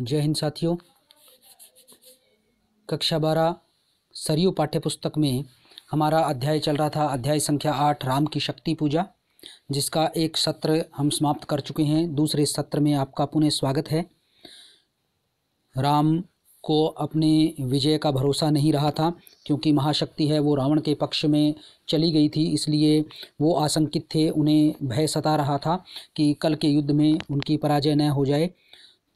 जय हिंद साथियों कक्षा बारह सरयू पाठ्यपुस्तक में हमारा अध्याय चल रहा था अध्याय संख्या आठ राम की शक्ति पूजा जिसका एक सत्र हम समाप्त कर चुके हैं दूसरे सत्र में आपका पुनः स्वागत है राम को अपने विजय का भरोसा नहीं रहा था क्योंकि महाशक्ति है वो रावण के पक्ष में चली गई थी इसलिए वो आशंकित थे उन्हें भय सता रहा था कि कल के युद्ध में उनकी पराजय न हो जाए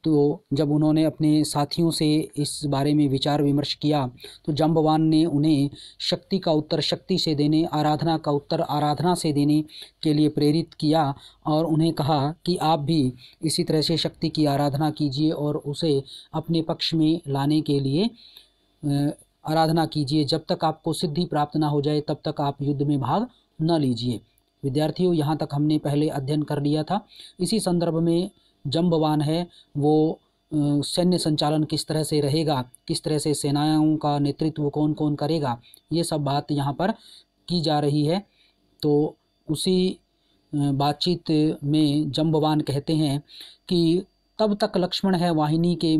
तो जब उन्होंने अपने साथियों से इस बारे में विचार विमर्श किया तो जम्बवान ने उन्हें शक्ति का उत्तर शक्ति से देने आराधना का उत्तर आराधना से देने के लिए प्रेरित किया और उन्हें कहा कि आप भी इसी तरह से शक्ति की आराधना कीजिए और उसे अपने पक्ष में लाने के लिए आराधना कीजिए जब तक आपको सिद्धि प्राप्त ना हो जाए तब तक आप युद्ध में भाग न लीजिए विद्यार्थियों यहाँ तक हमने पहले अध्ययन कर लिया था इसी संदर्भ में जम्बवान है वो सैन्य संचालन किस तरह से रहेगा किस तरह से सेनाओं का नेतृत्व कौन कौन करेगा ये सब बात यहाँ पर की जा रही है तो उसी बातचीत में जम्बवान कहते हैं कि तब तक लक्ष्मण है वाहिनी के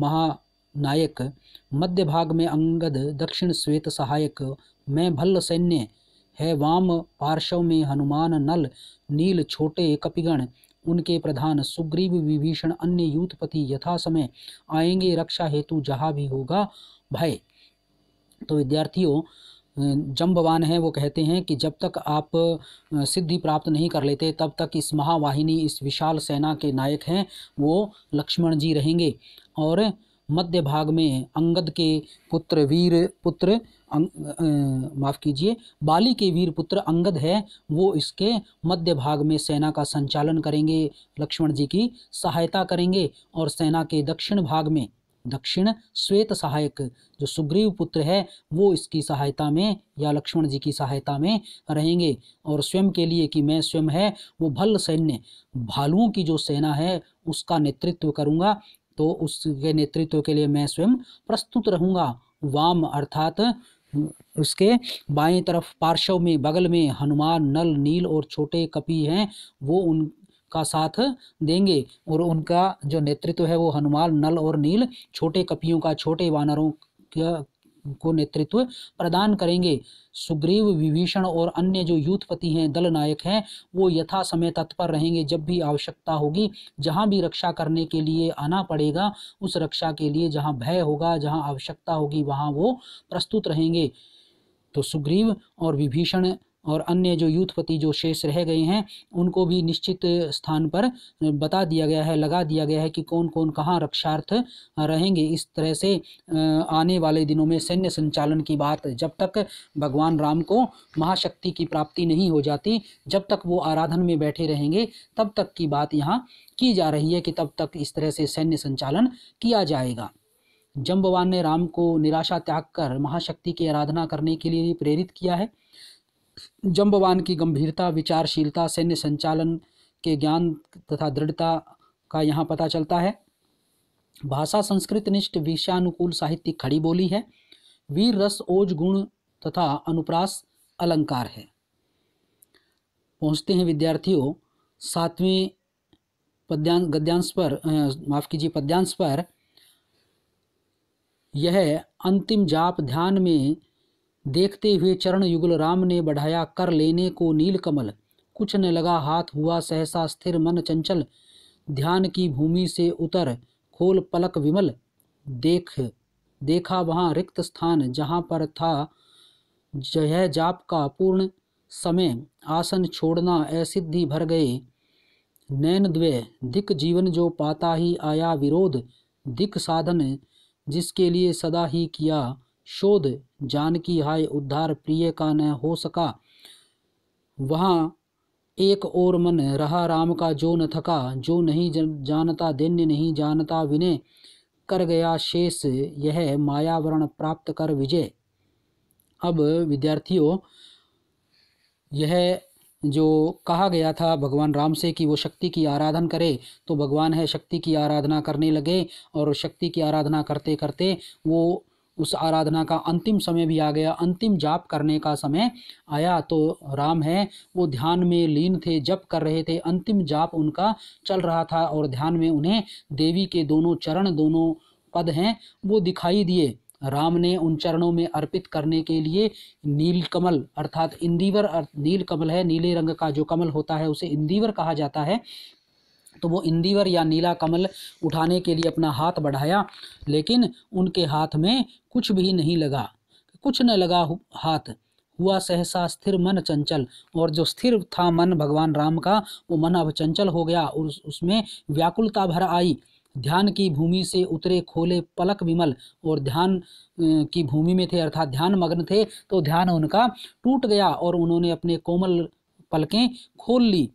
महानायक मध्य भाग में अंगद दक्षिण श्वेत सहायक मैं भल्ल सैन्य है वाम पार्श्व में हनुमान नल नील छोटे कपिगण उनके प्रधान सुग्रीव विभीषण अन्य यूथपति यथा समय आएंगे रक्षा हेतु जहाँ भी होगा भय तो विद्यार्थियों जम्बवान है वो कहते हैं कि जब तक आप सिद्धि प्राप्त नहीं कर लेते तब तक इस महावाहिनी इस विशाल सेना के नायक हैं वो लक्ष्मण जी रहेंगे और मध्य भाग में अंगद के पुत्र वीर पुत्र अं, अं, माफ़ कीजिए बाली के वीर पुत्र अंगद है वो इसके मध्य भाग में सेना का संचालन करेंगे लक्ष्मण जी की सहायता करेंगे और सेना के दक्षिण भाग में दक्षिण श्वेत सहायक जो सुग्रीव पुत्र है वो इसकी सहायता में या लक्ष्मण जी की सहायता में रहेंगे और स्वयं के लिए कि मैं स्वयं है वो भल सैन्य भालुओं की जो सेना है उसका नेतृत्व करूँगा तो उसके नेतृत्व के लिए मैं स्वयं प्रस्तुत रहूँगा वाम अर्थात उसके बाएं तरफ पार्श्व में बगल में हनुमान नल नील और छोटे कपि हैं वो उन का साथ देंगे और उनका जो नेतृत्व है वो हनुमान नल और नील छोटे कपियों का छोटे वानरों को नेतृत्व प्रदान करेंगे सुग्रीव विभीषण और अन्य जो यूथपति हैं दल नायक हैं वो यथा समय तत्पर रहेंगे जब भी आवश्यकता होगी जहाँ भी रक्षा करने के लिए आना पड़ेगा उस रक्षा के लिए जहाँ भय होगा जहाँ आवश्यकता होगी वहाँ वो प्रस्तुत रहेंगे तो सुग्रीव और विभीषण और अन्य जो यूथपति जो शेष रह गए हैं उनको भी निश्चित स्थान पर बता दिया गया है लगा दिया गया है कि कौन कौन कहाँ रक्षार्थ रहेंगे इस तरह से आने वाले दिनों में सैन्य संचालन की बात जब तक भगवान राम को महाशक्ति की प्राप्ति नहीं हो जाती जब तक वो आराधन में बैठे रहेंगे तब तक की बात यहाँ की जा रही है कि तब तक इस तरह से सैन्य संचालन किया जाएगा जम्बवान ने राम को निराशा त्याग कर महाशक्ति की आराधना करने के लिए प्रेरित किया है जम्बवान की गंभीरता विचारशीलता सैन्य संचालन के ज्ञान तथा दृढ़ता का यहाँ पता चलता है भाषा संस्कृत निष्ठ विषयानुकूल साहित्य खड़ी बोली है वीर रस ओज गुण तथा अनुप्रास अलंकार है पहुँचते हैं विद्यार्थियों सातवें पद्यांश गद्यांश पर माफ़ कीजिए पद्यांश पर यह अंतिम जाप ध्यान में देखते हुए चरण युगल राम ने बढ़ाया कर लेने को नीलकमल कुछ न लगा हाथ हुआ सहसा स्थिर मन चंचल ध्यान की भूमि से उतर खोल पलक विमल देख देखा वहाँ रिक्त स्थान जहाँ पर था जय जाप का पूर्ण समय आसन छोड़ना असिद्धि भर गए नैन द्वे दिक जीवन जो पाता ही आया विरोध दिक साधन जिसके लिए सदा ही किया शोध जानकी हाय उद्धार प्रिय का न हो सका वहाँ एक और मन रहा राम का जो न थका जो नहीं जानता दैन्य नहीं जानता विनय कर गया शेष यह मायावरण प्राप्त कर विजय अब विद्यार्थियों यह जो कहा गया था भगवान राम से कि वो शक्ति की आराधन करे तो भगवान है शक्ति की आराधना करने लगे और शक्ति की आराधना करते करते वो उस आराधना का अंतिम समय भी आ गया अंतिम जाप करने का समय आया तो राम है वो ध्यान में लीन थे जप कर रहे थे अंतिम जाप उनका चल रहा था और ध्यान में उन्हें देवी के दोनों चरण दोनों पद हैं वो दिखाई दिए राम ने उन चरणों में अर्पित करने के लिए नीलकमल अर्थात इंदीवर अर्थ नीलकमल है नीले रंग का जो कमल होता है उसे इंदीवर कहा जाता है तो वो इंदिवर या नीला कमल उठाने के लिए अपना हाथ बढ़ाया लेकिन उनके हाथ में कुछ भी नहीं लगा कुछ न लगा हाथ हुआ सहसा स्थिर मन चंचल और जो स्थिर था मन भगवान राम का वो मन अब चंचल हो गया और उस, उसमें व्याकुलता भर आई ध्यान की भूमि से उतरे खोले पलक विमल और ध्यान की भूमि में थे अर्थात ध्यान मग्न थे तो ध्यान उनका टूट गया और उन्होंने अपने कोमल पलकें खोल ली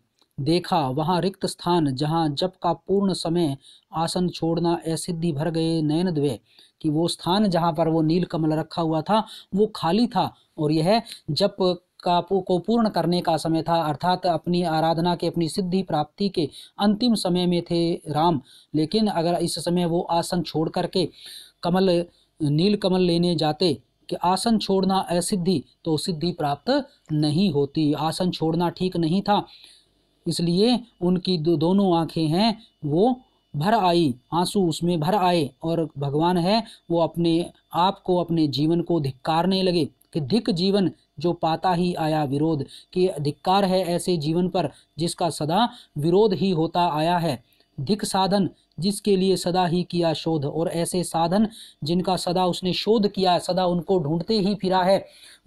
देखा वहाँ रिक्त स्थान जहाँ जप का पूर्ण समय आसन छोड़ना असिद्धि भर गए नयन द्वे कि वो स्थान जहाँ पर वो नील कमल रखा हुआ था वो खाली था और यह जप का को पूर्ण करने का समय था अर्थात अपनी आराधना के अपनी सिद्धि प्राप्ति के अंतिम समय में थे राम लेकिन अगर इस समय वो आसन छोड़ करके कमल नील कमल लेने जाते कि आसन छोड़ना असिद्धि तो सिद्धि प्राप्त नहीं होती आसन छोड़ना ठीक नहीं था इसलिए उनकी दो, दोनों आँखें हैं वो भर आई आंसू उसमें भर आए और भगवान है वो अपने आप को अपने जीवन को धिक्कारने लगे कि धिक जीवन जो पाता ही आया विरोध कि धिक्कार है ऐसे जीवन पर जिसका सदा विरोध ही होता आया है धिक साधन जिसके लिए सदा ही किया शोध और ऐसे साधन जिनका सदा उसने शोध किया है सदा उनको ढूंढते ही फिरा है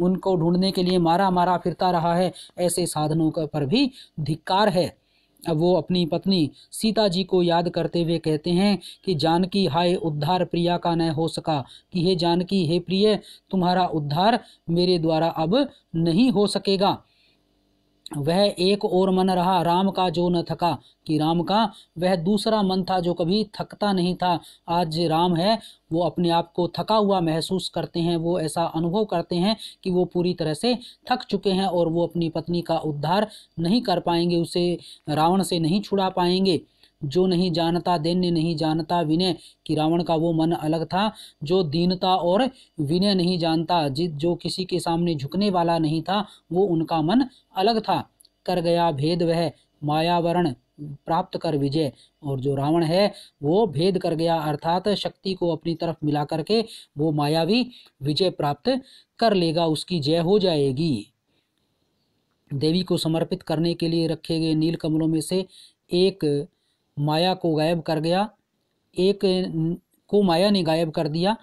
उनको ढूंढने के लिए मारा मारा फिरता रहा है ऐसे साधनों का पर भी धिक्कार है अब वो अपनी पत्नी सीता जी को याद करते हुए कहते हैं कि जानकी हाय उद्धार प्रिया का न हो सका कि हे जानकी हे प्रिय तुम्हारा उद्धार मेरे द्वारा अब नहीं हो सकेगा वह एक और मन रहा राम का जो न थका कि राम का वह दूसरा मन था जो कभी थकता नहीं था आज राम है वो अपने आप को थका हुआ महसूस करते हैं वो ऐसा अनुभव करते हैं कि वो पूरी तरह से थक चुके हैं और वो अपनी पत्नी का उद्धार नहीं कर पाएंगे उसे रावण से नहीं छुड़ा पाएंगे जो नहीं जानता दैन्य नहीं जानता विनय कि रावण का वो मन अलग था जो दीनता और विनय नहीं जानता जित जो किसी के सामने झुकने वाला नहीं था वो उनका मन अलग था कर गया भेद वह मायावरण प्राप्त कर विजय और जो रावण है वो भेद कर गया अर्थात शक्ति को अपनी तरफ मिला करके वो मायावी विजय प्राप्त कर लेगा उसकी जय हो जाएगी देवी को समर्पित करने के लिए रखे गए नील कमलों में से एक माया को गायब कर गया एक को माया ने गायब कर दिया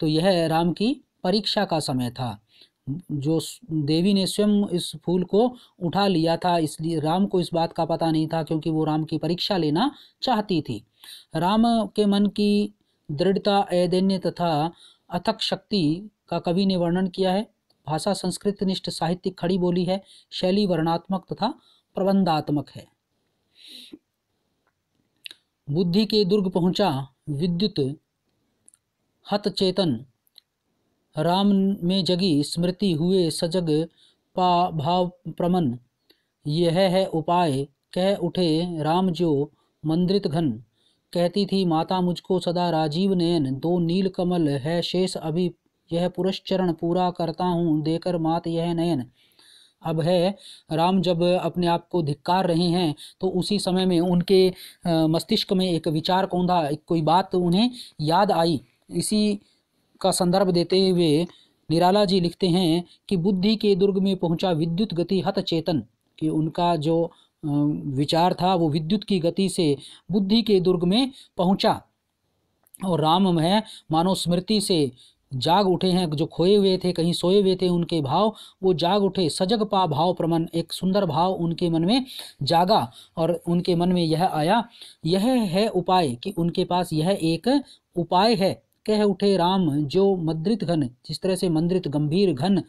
तो यह राम की परीक्षा का समय था जो देवी ने स्वयं इस फूल को उठा लिया था इसलिए राम को इस बात का पता नहीं था क्योंकि वो राम की परीक्षा लेना चाहती थी राम के मन की दृढ़ता ऐदैन्य तथा अथक शक्ति का कवि ने वर्णन किया है भाषा संस्कृत निष्ठ साहित्य खड़ी बोली है शैली वर्णात्मक तथा प्रबंधात्मक है बुद्धि के दुर्ग पहुंचा विद्युत हत चेतन राम में जगी स्मृति हुए सजग पा भाव प्रमन यह है उपाय कह उठे राम जो मंद्रित घन कहती थी माता मुझको सदा राजीव नयन दो नील कमल है शेष अभी यह पुरुष चरण पूरा करता हूँ देकर मात यह नयन अब है राम जब अपने आप को धिक्कार रहे हैं तो उसी समय में उनके मस्तिष्क में एक विचार कौंधा कोई बात उन्हें याद आई इसी का संदर्भ देते हुए निराला जी लिखते हैं कि बुद्धि के दुर्ग में पहुंचा विद्युत गति हत चेतन कि उनका जो विचार था वो विद्युत की गति से बुद्धि के दुर्ग में पहुंचा और राम है मानो स्मृति से जाग उठे हैं जो खोए हुए थे कहीं सोए हुए थे उनके भाव वो जाग उठे सजग पा भाव प्रमन एक सुंदर भाव उनके मन में जागा और उनके मन में यह आया यह है उपाय कि उनके पास यह एक उपाय है कह उठे राम जो मद्रित घन जिस तरह से मंद्रित गंभीर घन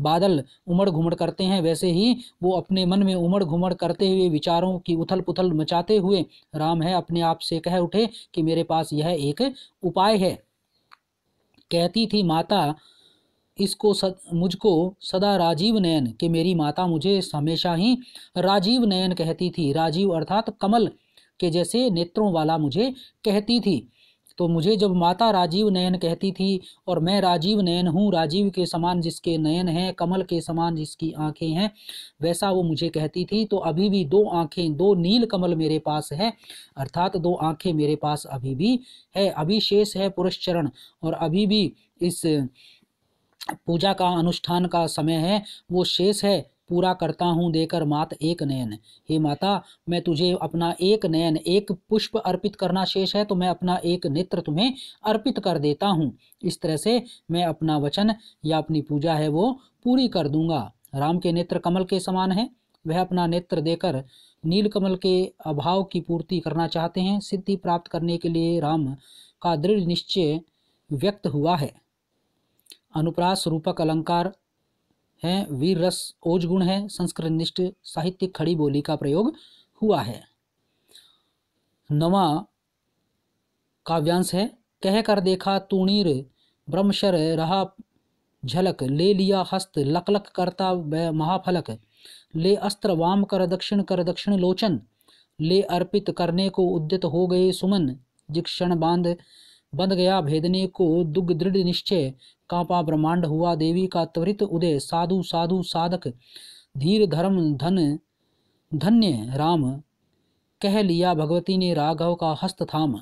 बादल उमड़ घुमड़ करते हैं वैसे ही वो अपने मन में उमड़ घुमड़ करते हुए विचारों की उथल पुथल मचाते हुए राम है अपने आप से कह उठे कि मेरे पास यह एक उपाय है कहती थी माता इसको सद, मुझको सदा राजीव नयन कि मेरी माता मुझे हमेशा ही राजीव नयन कहती थी राजीव अर्थात कमल के जैसे नेत्रों वाला मुझे कहती थी तो मुझे जब माता राजीव नयन कहती थी और मैं राजीव नयन हूँ राजीव के समान जिसके नयन हैं कमल के समान जिसकी आंखें हैं वैसा वो मुझे कहती थी तो अभी भी दो आंखें दो नील कमल मेरे पास है अर्थात दो आंखें मेरे पास अभी भी है अभी शेष है पुरुष चरण और अभी भी इस पूजा का अनुष्ठान का समय है वो शेष है पूरा करता हूँ देकर मात एक नयन हे माता मैं तुझे अपना एक नयन एक पुष्प अर्पित करना शेष है तो मैं अपना एक नेत्र तुम्हें अर्पित कर देता हूँ इस तरह से मैं अपना वचन या अपनी पूजा है वो पूरी कर दूंगा राम के नेत्र कमल के समान है वह अपना नेत्र देकर नील कमल के अभाव की पूर्ति करना चाहते हैं सिद्धि प्राप्त करने के लिए राम का दृढ़ निश्चय व्यक्त हुआ है अनुप्रास रूपक अलंकार हैं वीर रस ओज गुण है संस्कृत निष्ठ साहित्य खड़ी बोली का प्रयोग हुआ है नवा काव्यांश है कह कर देखा तूणीर ब्रह्मशर रहा झलक ले लिया हस्त लकलक करता महाफलक ले अस्त्र वाम कर दक्षिण कर दक्षिण लोचन ले अर्पित करने को उद्यत हो गए सुमन जिक्षण बांध बंध गया भेदने को दुग्ध दृढ़ निश्चय कांपा ब्रह्मांड हुआ देवी का त्वरित उदय साधु साधु साधक धीर धर्म धन धन्य राम कह लिया भगवती ने राघव का हस्त थाम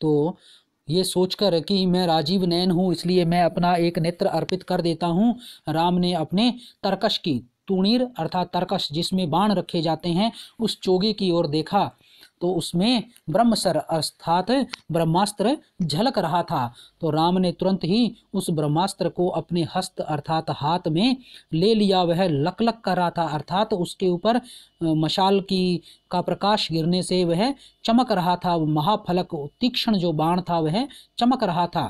तो ये सोचकर कि मैं राजीव नयन हूँ इसलिए मैं अपना एक नेत्र अर्पित कर देता हूँ राम ने अपने तरकश की तुणीर अर्थात तरकश जिसमें बाण रखे जाते हैं उस चोगे की ओर देखा तो उसमें ब्रह्मसर अर्थात ब्रह्मास्त्र झलक रहा था तो राम ने तुरंत ही उस ब्रह्मास्त्र को अपने हस्त अर्थात हाथ में ले लिया वह लक लक कर रहा था अर्थात उसके ऊपर मशाल की का प्रकाश गिरने से वह चमक रहा था महाफलक तीक्ष्ण जो बाण था वह चमक रहा था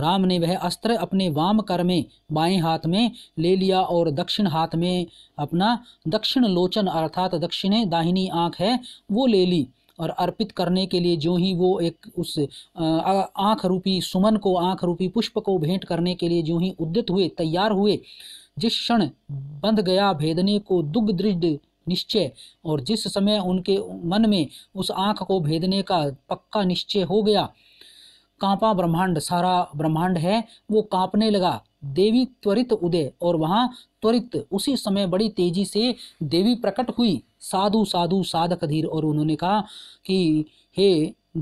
राम ने वह अस्त्र अपने वाम कर में बाएं हाथ में ले लिया और दक्षिण हाथ में अपना दक्षिण लोचन अर्थात दक्षिण दाहिनी आँख है वो ले ली और अर्पित करने के लिए जो ही वो एक उस आँख रूपी सुमन को आँख रूपी पुष्प को भेंट करने के लिए जो ही उद्यत हुए तैयार हुए जिस क्षण बंध गया भेदने को दुग्ध दृढ़ निश्चय और जिस समय उनके मन में उस आँख को भेदने का पक्का निश्चय हो गया कांपा ब्रह्मांड सारा ब्रह्मांड है वो कांपने लगा देवी त्वरित उदय और वहाँ त्वरित उसी समय बड़ी तेजी से देवी प्रकट हुई साधु साधु साधक धीर और उन्होंने कहा कि हे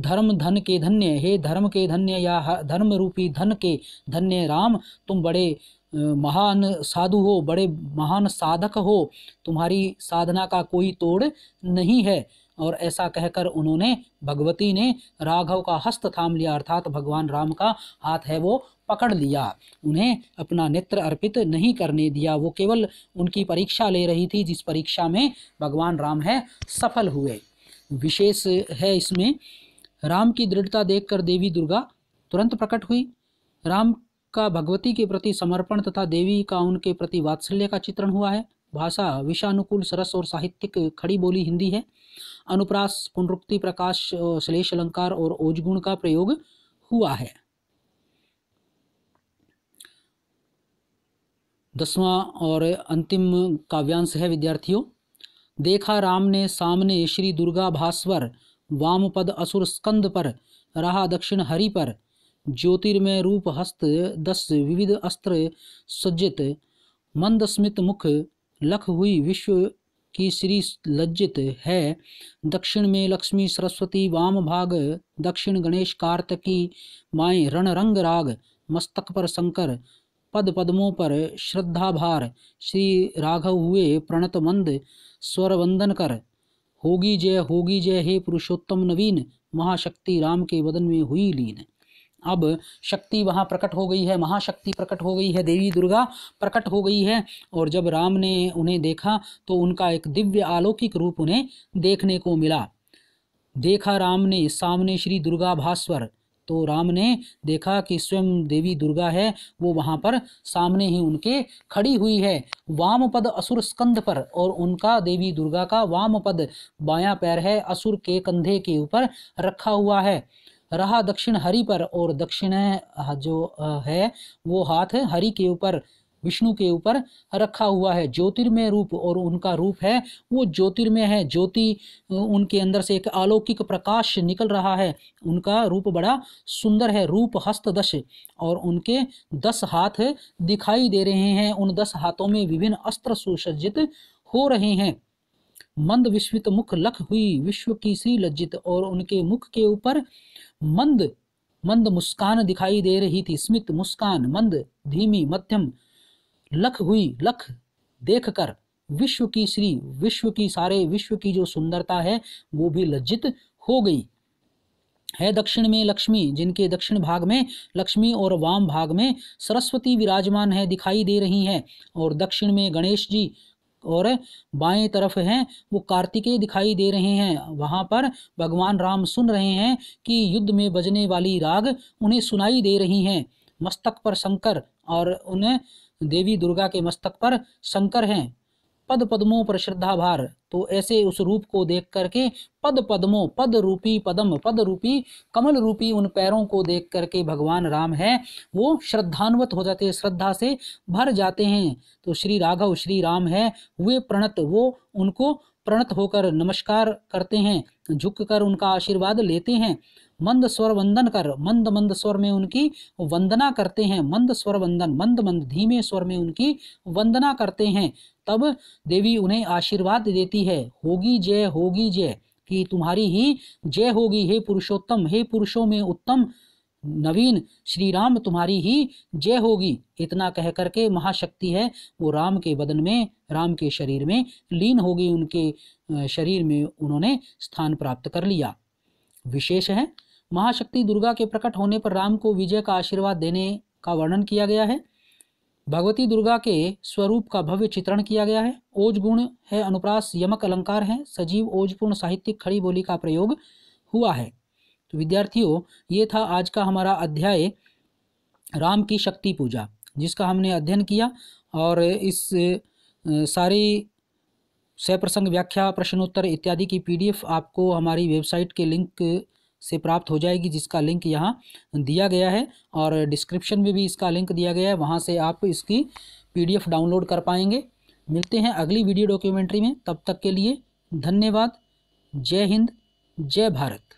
धर्म धन के धन्य हे धर्म के धन्य या धर्म रूपी धन के धन्य राम तुम बड़े महान साधु हो बड़े महान साधक हो तुम्हारी साधना का कोई तोड़ नहीं है और ऐसा कहकर उन्होंने भगवती ने राघव का हस्त थाम लिया अर्थात भगवान राम का हाथ है वो पकड़ लिया उन्हें अपना नेत्र अर्पित नहीं करने दिया वो केवल उनकी परीक्षा ले रही थी जिस परीक्षा में भगवान राम है सफल हुए विशेष है इसमें राम की दृढ़ता देखकर देवी दुर्गा तुरंत प्रकट हुई राम का भगवती के प्रति समर्पण तथा देवी का उनके प्रति वात्सल्य का चित्रण हुआ है भाषा विषानुकूल सरस और साहित्यिक खड़ी बोली हिंदी है अनुप्रास पुनरुक्ति प्रकाश श्लेष अलंकार और ओजगुण का प्रयोग हुआ है दसवां और अंतिम काव्यांश है विद्यार्थियों देखा राम ने सामने श्री दुर्गा भास्वर वामपद असुर स्कंद पर रहा दक्षिण हरि पर ज्योतिर्मय रूप हस्त दस विविध अस्त्र सज्जित मंदस्मित मुख लख हुई विश्व की श्री लज्जित है दक्षिण में लक्ष्मी सरस्वती वाम भाग दक्षिण गणेश कार्तिकी माए रणरंग राग मस्तक पर शंकर पद पद्मों पर श्रद्धाभार श्री राघव हुए प्रणत मंद स्वर वंदन कर होगी जय होगी जय हे पुरुषोत्तम नवीन महाशक्ति राम के वदन में हुई लीन अब शक्ति वहाँ प्रकट हो गई है महाशक्ति प्रकट हो गई है देवी दुर्गा प्रकट हो गई है और जब राम ने उन्हें देखा तो उनका एक दिव्य आलौकिक रूप उन्हें देखने को मिला देखा राम ने सामने श्री दुर्गा भास्वर तो राम ने देखा कि स्वयं देवी दुर्गा है वो वहाँ पर सामने ही उनके खड़ी हुई है वाम पद असुर स्कंद पर और उनका देवी दुर्गा का वाम पद बायां पैर है असुर के कंधे के ऊपर रखा हुआ है रहा दक्षिण हरि पर और दक्षिण जो है वो हाथ है हरि के ऊपर विष्णु के ऊपर रखा हुआ है ज्योतिर्मय रूप और उनका रूप है वो ज्योतिर्मय है ज्योति उनके अंदर से एक अलौकिक प्रकाश निकल रहा है उनका रूप बड़ा सुंदर है रूप हस्तदश और उनके दस हाथ दिखाई दे रहे हैं उन दस हाथों में विभिन्न अस्त्र सुसज्जित हो रहे हैं मंद विस्मित मुख लख हुई विश्व की सी लज्जित और उनके मुख के ऊपर मंद मंद मुस्कान दिखाई दे रही थी स्मित मुस्कान मंद धीमी मध्यम लख हुई लख देखकर विश्व की श्री विश्व की सारे विश्व की जो सुंदरता है वो भी लज्जित हो गई है दक्षिण में लक्ष्मी जिनके दक्षिण भाग में लक्ष्मी और वाम भाग में सरस्वती विराजमान है दिखाई दे रही हैं और दक्षिण में गणेश जी और बाएं तरफ हैं वो कार्तिकेय दिखाई दे रहे हैं वहां पर भगवान राम सुन रहे हैं कि युद्ध में बजने वाली राग उन्हें सुनाई दे रही हैं मस्तक पर शंकर और उन्हें देवी दुर्गा के मस्तक पर शंकर हैं पद पद्मों पर श्रद्धा भार तो ऐसे उस रूप को देख करके पद पद्मों पद रूपी पदम पद रूपी कमल रूपी उन पैरों को देख करके भगवान राम है वो श्रद्धान्वत हो जाते हैं श्रद्धा से भर जाते हैं तो श्री राघव श्री राम है वे प्रणत वो उनको प्रणत होकर नमस्कार करते हैं झुककर उनका आशीर्वाद लेते हैं मंद स्वर वंदन कर मंद मंद स्वर में उनकी वंदना करते हैं मंद स्वर वंदन मंद मंद धीमे स्वर में उनकी वंदना करते हैं तब देवी उन्हें आशीर्वाद देती है होगी जय होगी जय कि तुम्हारी ही जय होगी हे पुरुषोत्तम हे पुरुषों में उत्तम नवीन श्री राम तुम्हारी ही जय होगी इतना कह करके महाशक्ति है वो राम के बदन में राम के शरीर में लीन होगी उनके शरीर में उन्होंने स्थान प्राप्त कर लिया विशेष है महाशक्ति दुर्गा के प्रकट होने पर राम को विजय का आशीर्वाद देने का वर्णन किया गया है भगवती दुर्गा के स्वरूप का भव्य चित्रण किया गया है ओज गुण है अनुप्रास यमक अलंकार है सजीव ओजपूर्ण साहित्यिक खड़ी बोली का प्रयोग हुआ है तो विद्यार्थियों ये था आज का हमारा अध्याय राम की शक्ति पूजा जिसका हमने अध्ययन किया और इस सारी सप्रसंग व्याख्या प्रश्नोत्तर इत्यादि की पीडीएफ आपको हमारी वेबसाइट के लिंक से प्राप्त हो जाएगी जिसका लिंक यहाँ दिया गया है और डिस्क्रिप्शन में भी इसका लिंक दिया गया है वहाँ से आप इसकी पीडीएफ डाउनलोड कर पाएंगे मिलते हैं अगली वीडियो डॉक्यूमेंट्री में तब तक के लिए धन्यवाद जय हिंद जय भारत